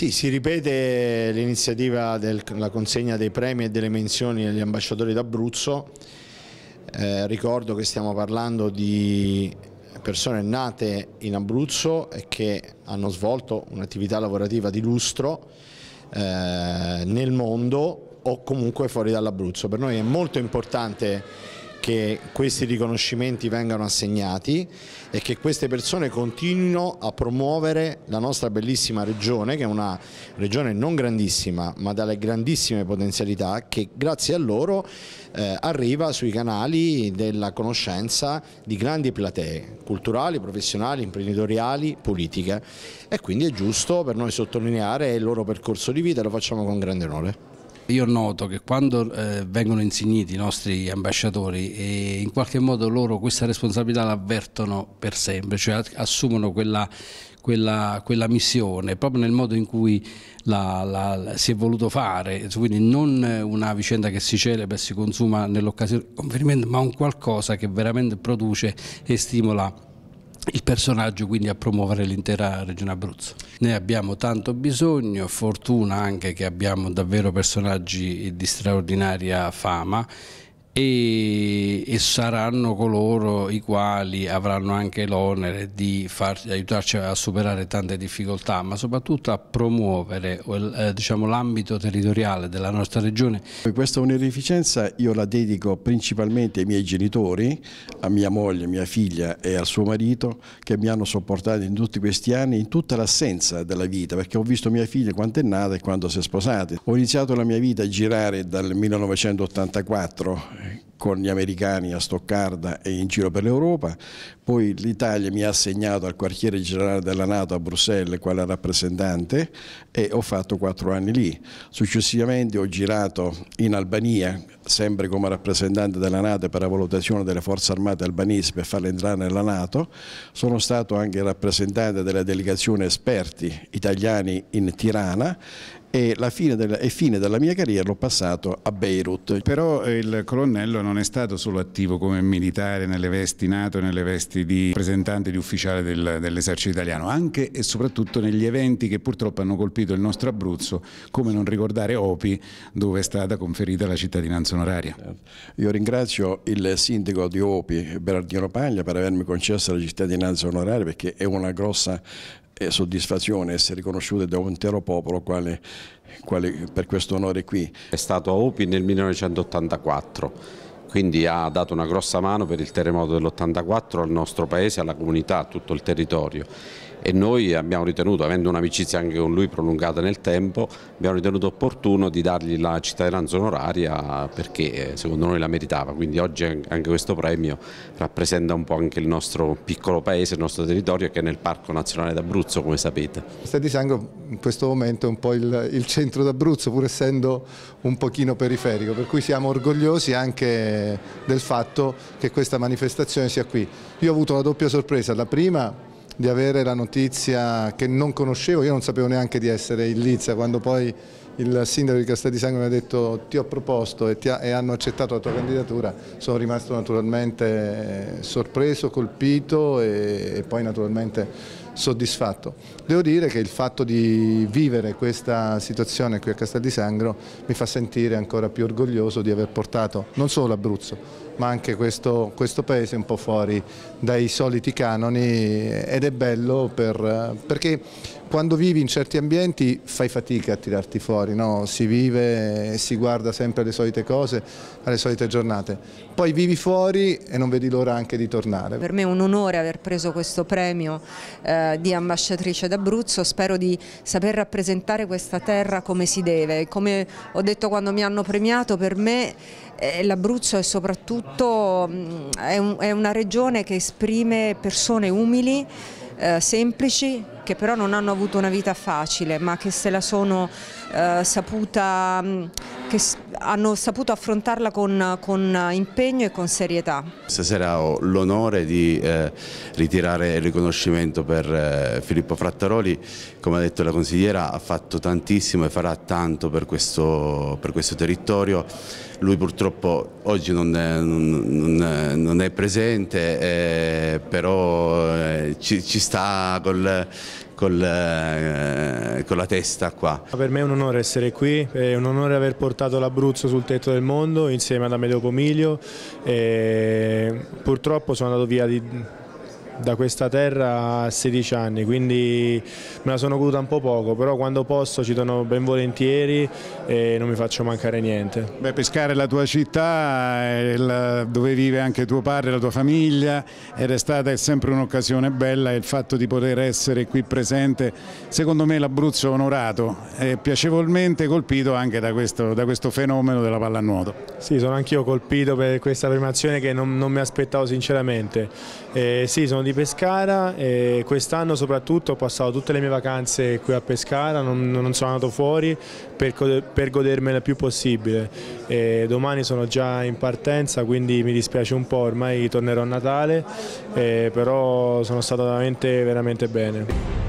Sì, si ripete l'iniziativa della consegna dei premi e delle menzioni agli ambasciatori d'Abruzzo. Eh, ricordo che stiamo parlando di persone nate in Abruzzo e che hanno svolto un'attività lavorativa di lustro eh, nel mondo o comunque fuori dall'Abruzzo. Per noi è molto importante che questi riconoscimenti vengano assegnati e che queste persone continuino a promuovere la nostra bellissima regione, che è una regione non grandissima, ma dalle grandissime potenzialità, che grazie a loro eh, arriva sui canali della conoscenza di grandi platee culturali, professionali, imprenditoriali, politiche. E quindi è giusto per noi sottolineare il loro percorso di vita e lo facciamo con grande onore. Io noto che quando eh, vengono insigniti i nostri ambasciatori e in qualche modo loro questa responsabilità l'avvertono per sempre, cioè assumono quella, quella, quella, missione, proprio nel modo in cui la, la, si è voluto fare, quindi non una vicenda che si celebra e si consuma nell'occasione del conferimento, ma un qualcosa che veramente produce e stimola il personaggio quindi a promuovere l'intera regione Abruzzo. Ne abbiamo tanto bisogno, fortuna anche che abbiamo davvero personaggi di straordinaria fama e, e, saranno coloro i quali avranno anche l'onere di, far, aiutarci a superare tante difficoltà, ma soprattutto a promuovere eh, diciamo, l'ambito territoriale della nostra regione. Questa onorificenza io la dedico principalmente ai miei genitori, a mia moglie, mia figlia e al suo marito che mi hanno sopportato in tutti questi anni, in tutta l'assenza della vita, perché ho visto mia figlia quando è nata e quando si è sposata. Ho iniziato la mia vita a girare dal 1984 con gli americani a Stoccarda e in giro per l'Europa, poi l'Italia mi ha assegnato al quartiere generale della Nato a Bruxelles quale rappresentante e ho fatto quattro anni lì. Successivamente ho girato in Albania, sempre come rappresentante della Nato per la valutazione delle forze armate albanesi per farle entrare nella Nato, sono stato anche rappresentante della delegazione esperti italiani in Tirana e, fine della, e fine della mia carriera l'ho passato a Beirut. Però eh, il colonnello non è stato solo attivo come militare nelle vesti NATO, nelle vesti di rappresentante di ufficiale del, dell'esercito italiano, anche e soprattutto negli eventi che purtroppo hanno colpito il nostro Abruzzo, come non ricordare Opi dove è stata conferita la cittadinanza onoraria. Certo. Io ringrazio il sindaco di Opi, Berardino Paglia, per avermi concesso la cittadinanza onoraria perché è una grossa e soddisfazione essere riconosciute da un intero popolo quale, quale per questo onore qui. È stato a Opi nel 1984 quindi ha dato una grossa mano per il terremoto dell'84 al nostro paese, alla comunità, a tutto il territorio e noi abbiamo ritenuto, avendo un'amicizia anche con lui prolungata nel tempo, abbiamo ritenuto opportuno di dargli la cittadinanza onoraria perché eh, secondo noi la meritava, quindi oggi anche questo premio rappresenta un po' anche il nostro piccolo paese, il nostro territorio che è nel Parco Nazionale d'Abruzzo come sapete. Stai di Sango in questo momento è un po' il, il centro d'Abruzzo pur essendo un pochino periferico, per cui siamo orgogliosi anche del fatto che questa manifestazione sia qui. Io ho avuto una doppia sorpresa, la prima di avere la notizia che non conoscevo, io non sapevo neanche di essere in Lizza quando poi il sindaco di Castel di Sangue mi ha detto ti ho proposto e, ti ha, e, hanno accettato la tua candidatura, sono rimasto naturalmente sorpreso, colpito e, e poi naturalmente soddisfatto. Devo dire che il fatto di vivere questa situazione qui a Castel di Sangro mi fa sentire ancora più orgoglioso di aver portato non solo l'Abruzzo ma anche questo, questo paese un po' fuori dai soliti canoni ed è bello per, perché quando vivi in certi ambienti fai fatica a tirarti fuori, no? si vive e si guarda sempre alle solite cose, alle solite giornate. Poi vivi fuori e non vedi l'ora anche di tornare. Per me è un onore aver preso questo premio eh, di ambasciatrice d'Abruzzo, spero di saper rappresentare questa terra come si deve. Come ho detto quando mi hanno premiato, per me eh, l'Abruzzo è soprattutto mh, mm, è, un, è una regione che esprime persone umili, eh, semplici, che però non hanno avuto una vita facile, ma che se la sono eh, saputa, che hanno saputo affrontarla con, con, eh, impegno e con serietà. Stasera ho l'onore di eh, ritirare il riconoscimento per eh, Filippo Frattaroli, come ha detto la consigliera ha fatto tantissimo e farà tanto per questo, per questo territorio, lui purtroppo oggi non è, eh, non, eh, non è presente, eh, però ci, ci sta col, Col, eh, con la testa qua. Per me è un onore essere qui, è un onore aver portato la Bruna Abruzzo sul tetto del mondo insieme ad Amedeo Pomiglio e purtroppo sono andato via di da questa terra a 16 anni, quindi me la sono goduta un po' poco, però quando posso ci torno ben volentieri e non mi faccio mancare niente. Beh, pescare la tua città, eh, la, dove vive anche tuo padre, la tua famiglia, ed è stata è sempre un'occasione bella il fatto di poter essere qui presente, secondo me l'Abruzzo è onorato e piacevolmente colpito anche da questo, da questo fenomeno della pallanuoto. Sì, sono anch'io colpito per questa prima azione che non, non mi aspettavo sinceramente. Eh, sì, sono di Pescara e quest'anno soprattutto ho passato tutte le mie vacanze qui a Pescara, non, non sono andato fuori per, per godermela il più possibile. E domani sono già in partenza quindi mi dispiace un po', ormai tornerò a Natale, però sono stato veramente, veramente bene.